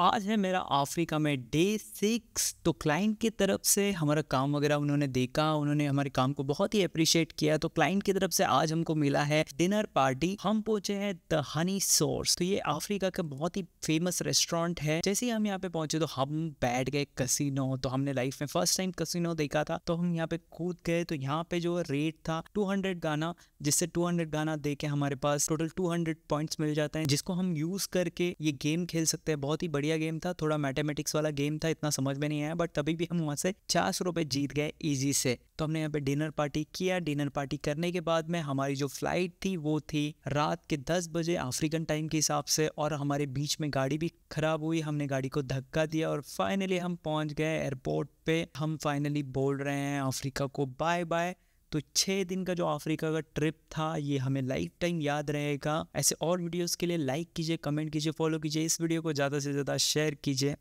आज है मेरा अफ्रीका में डे सिक्स तो क्लाइंट की तरफ से हमारा काम वगैरह उन्होंने देखा उन्होंने हमारे काम को बहुत ही अप्रिशिएट किया तो क्लाइंट की तरफ से आज हमको मिला है डिनर पार्टी हम पहुंचे हैं द हनी सोर्स तो ये अफ्रीका का बहुत ही फेमस रेस्टोरेंट है जैसे ही हम यहाँ पे पहुंचे तो हम बैठ गए कसिनो तो हमने लाइफ में फर्स्ट टाइम कसिनो देखा था तो हम यहाँ पे कूद गए तो यहाँ पे जो रेट था टू हंड्रेड गाना जिससे टू हंड्रेड गाना दे हमारे पास टोटल टू हंड्रेड पॉइंट्स मिल जाते हैं जिसको हम यूज करके ये गेम खेल सकते हैं बहुत ही बढ़िया गेम था थोड़ा मैथमेटिक्स वाला गेम था इतना समझ में नहीं आया बट तभी भी हम वहाँ से चार सौ रुपये जीत गए ईजी से तो हमने यहाँ पे डिनर पार्टी किया डिनर पार्टी करने के बाद में हमारी जो फ्लाइट थी वो थी रात के दस बजे अफ्रीकन टाइम के हिसाब से और हमारे बीच में गाड़ी भी खराब हुई हमने गाड़ी को धक्का दिया और फाइनली हम पहुँच गए एयरपोर्ट पे हम फाइनली बोल रहे हैं अफ्रीका को बाय बाय तो छः दिन का जो अफ्रीका का ट्रिप था ये हमें लाइफ टाइम याद रहेगा ऐसे और वीडियोज़ के लिए लाइक कीजिए कमेंट कीजिए फॉलो कीजिए इस वीडियो को ज़्यादा से ज़्यादा शेयर कीजिए